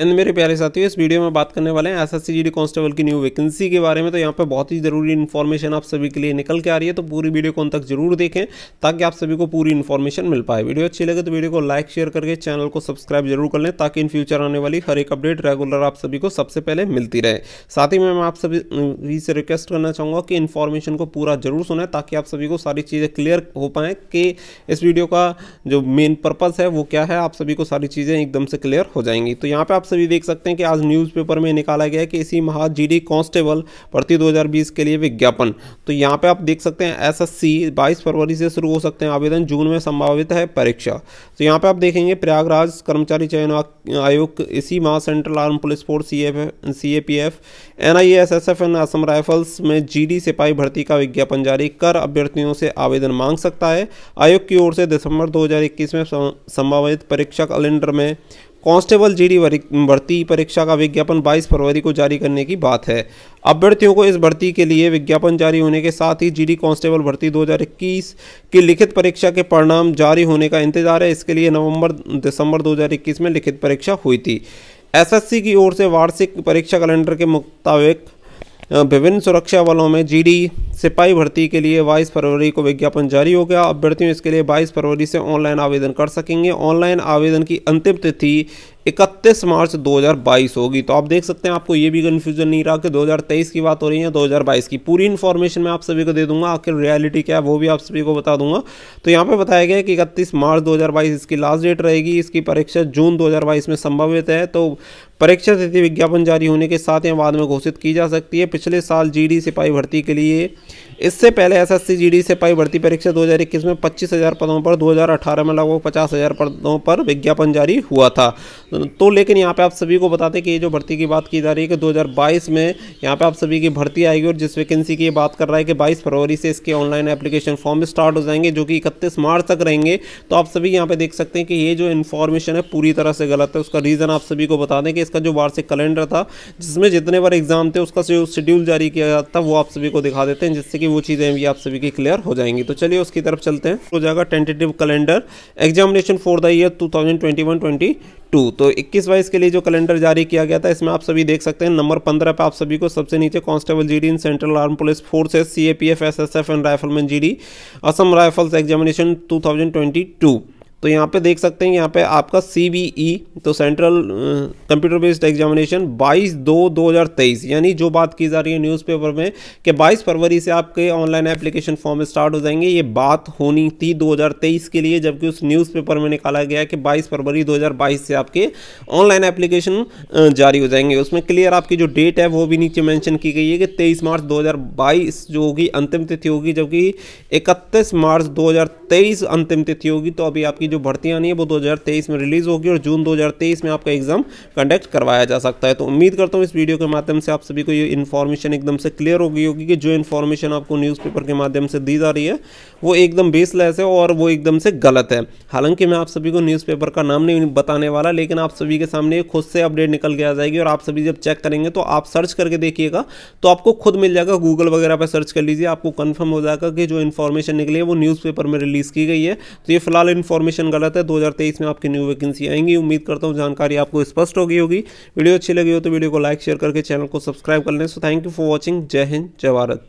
and मेरे प्यारे साथियों इस वीडियो में बात करने वाले हैं एसएससी जीडी कांस्टेबल की न्यू वैकेंसी के बारे में तो यहाँ पे बहुत ही जरूरी इन्फॉर्मेशन आप सभी के लिए निकल के आ रही है तो पूरी वीडियो को उन तक जरूर देखें ताकि आप सभी को पूरी इन्फॉर्मेशन मिल पाए वीडियो अच्छी लगे तो वीडियो को लाइक शेयर करके चैनल को सब्सक्राइब जरूर कर लें ताकि इन फ्यूचर आने वाली हर एक अपडेट रेगुलर आप सभी को सबसे पहले मिलती रहे साथ ही मैं आप सभी से रिक्वेस्ट करना चाहूँगा कि इन्फॉर्मेशन को पूरा जरूर सुनाएं ताकि आप सभी को सारी चीज़ें क्लियर हो पाएँ कि इस वीडियो का जो मेन पर्पज़ है वो क्या है आप सभी को सारी चीज़ें एकदम से क्लियर हो जाएंगी तो यहाँ पर आप सभी देख सकते हैं कि आज न्यूज़पेपर में निकाला गया है कि इसी माह जीडी कांस्टेबल भर्ती 2020 के लिए विज्ञापन तो यहाँ पे आप देख सकते हैं एसएससी 22 फरवरी से शुरू हो सकते हैं आवेदन जून में संभावित है परीक्षा तो यहाँ पे आप देखेंगे प्रयागराज कर्मचारी चयन आयोग इसी माह central arm police force C F C A P F N I S S F N Assam rifles में जी सिपाही भर्ती का विज्ञापन जारी कर अभ्यर्थियों से आवेदन मांग सकता है आयोग की ओर से दिसंबर 2021 में संभावित परीक्षा कैलेंडर में कांस्टेबल जीडी भर्ती परीक्षा का विज्ञापन 22 फरवरी को जारी करने की बात है अभ्यर्थियों को इस भर्ती के लिए विज्ञापन जारी होने के साथ ही जीडी कांस्टेबल भर्ती 2021 की लिखित परीक्षा के परिणाम जारी होने का इंतजार है इसके लिए नवंबर दिसंबर 2021 में लिखित परीक्षा हुई थी एसएससी की ओर से वार्षिक परीक्षा कैलेंडर के मुताबिक विभिन्न सुरक्षा बलों में जी सिपाही भर्ती के लिए 22 फरवरी को विज्ञापन जारी हो गया अभ्यर्थियों इसके लिए 22 फरवरी से ऑनलाइन आवेदन कर सकेंगे ऑनलाइन आवेदन की अंतिम तिथि इकतीस मार्च 2022 होगी तो आप देख सकते हैं आपको ये भी कन्फ्यूजन नहीं रहा कि 2023 की बात हो रही है 2022 की पूरी इन्फॉर्मेशन मैं आप सभी को दे दूंगा आखिर रियलिटी क्या है वो भी आप सभी को बता दूंगा तो यहाँ पे बताया गया कि इकतीस मार्च 2022 इसकी लास्ट डेट रहेगी इसकी परीक्षा जून दो में संभवित है तो परीक्षा तिथि विज्ञापन जारी होने के साथ या बाद में घोषित की जा सकती है पिछले साल जी सिपाही भर्ती के लिए इससे पहले एस एस सिपाही भर्ती परीक्षा दो में पच्चीस पदों पर दो में लगभग पचास पदों पर विज्ञापन जारी हुआ था तो लेकिन यहाँ पे आप सभी को बताते हैं कि ये जो भर्ती की बात की जा रही है कि 2022 में यहाँ पे आप सभी की भर्ती आएगी और जिस वैकेंसी की बात कर रहा है कि 22 फरवरी से इसके ऑनलाइन एप्लीकेशन फॉर्म स्टार्ट हो जाएंगे जो कि इकतीस मार्च तक रहेंगे तो आप सभी यहाँ पे देख सकते हैं कि ये जो इन्फॉर्मेशन है पूरी तरह से गलत है उसका रीज़न आप सभी को बता दें कि इसका जो वार्षिक कैलेंडर था जिसमें जितने बार एग्जाम थे उसका जो शेड्यूल जारी किया जाता वो आप सभी को दिखा देते हैं जिससे कि वो चीज़ें भी आप सभी की क्लियर हो जाएंगी तो चलिए उसकी तरफ चलते हैं हो जाएगा tentative calendar examination for the year two thousand two तो इक्कीस बाईस के लिए जो कैलेंडर जारी किया गया था इसमें आप सभी देख सकते हैं नंबर पंद्रह पे आप सभी को सबसे नीचे constable GD in central arm police forces CAPF SSF and rifleman GD Assam rifles examination two तो यहाँ पे देख सकते हैं यहाँ पे आपका सी बी ई तो सेंट्रल कंप्यूटर बेस्ड एग्जामिनेशन 22 दो 2023 यानी जो बात की जा रही है न्यूज़पेपर में कि 22 फरवरी से आपके ऑनलाइन एप्लीकेशन फॉर्म स्टार्ट हो जाएंगे ये बात होनी थी 2023 के लिए जबकि उस न्यूज़पेपर में निकाला गया कि 22 फरवरी 2022 से आपके ऑनलाइन एप्लीकेशन जारी हो जाएंगे उसमें क्लियर आपकी जो डेट है वो भी नीचे मैंशन की गई है कि तेईस मार्च दो जो होगी अंतिम तिथि होगी जबकि इकतीस मार्च दो अंतिम तिथि होगी तो अभी आपकी आपकी जो भर्तियाँ नहीं है वो दो में रिलीज़ होगी और जून दो में आपका एग्ज़ाम कंडक्ट करवाया जा सकता है तो उम्मीद करता हूँ इस वीडियो के माध्यम से आप सभी को ये इन्फॉर्मेशन एकदम से क्लियर हो गई होगी कि जो इन्फॉर्मेशन आपको न्यूज़पेपर के माध्यम से दी जा रही है वो एकदम बेसलेस है और वो एकदम से गलत है हालांकि मैं आप सभी को न्यूज़पेपर का नाम नहीं बताने वाला लेकिन आप सभी के सामने खुद से अपडेट निकल के आ जाएगी और आप सभी जब चेक करेंगे तो आप सर्च करके देखिएगा तो आपको खुद मिल जाएगा गूगल वगैरह पर सर्च कर लीजिए आपको कन्फर्म हो जाएगा कि जो इन्फॉर्मेशन निकली है वो न्यूज़पेपर में रिलीज़ की गई है तो ये फिलहाल इन्फॉर्मेशन इन्फॉर्मेशन गलत है 2023 में आपकी न्यू वैकेंसी आएंगी उम्मीद करता हूँ जानकारी आपको स्पष्ट होगी होगी वीडियो अच्छी लगी हो तो वीडियो को लाइक शेयर करके चैनल को सब्सक्राइब कर लें so thank you for watching जय हिंद जय भारत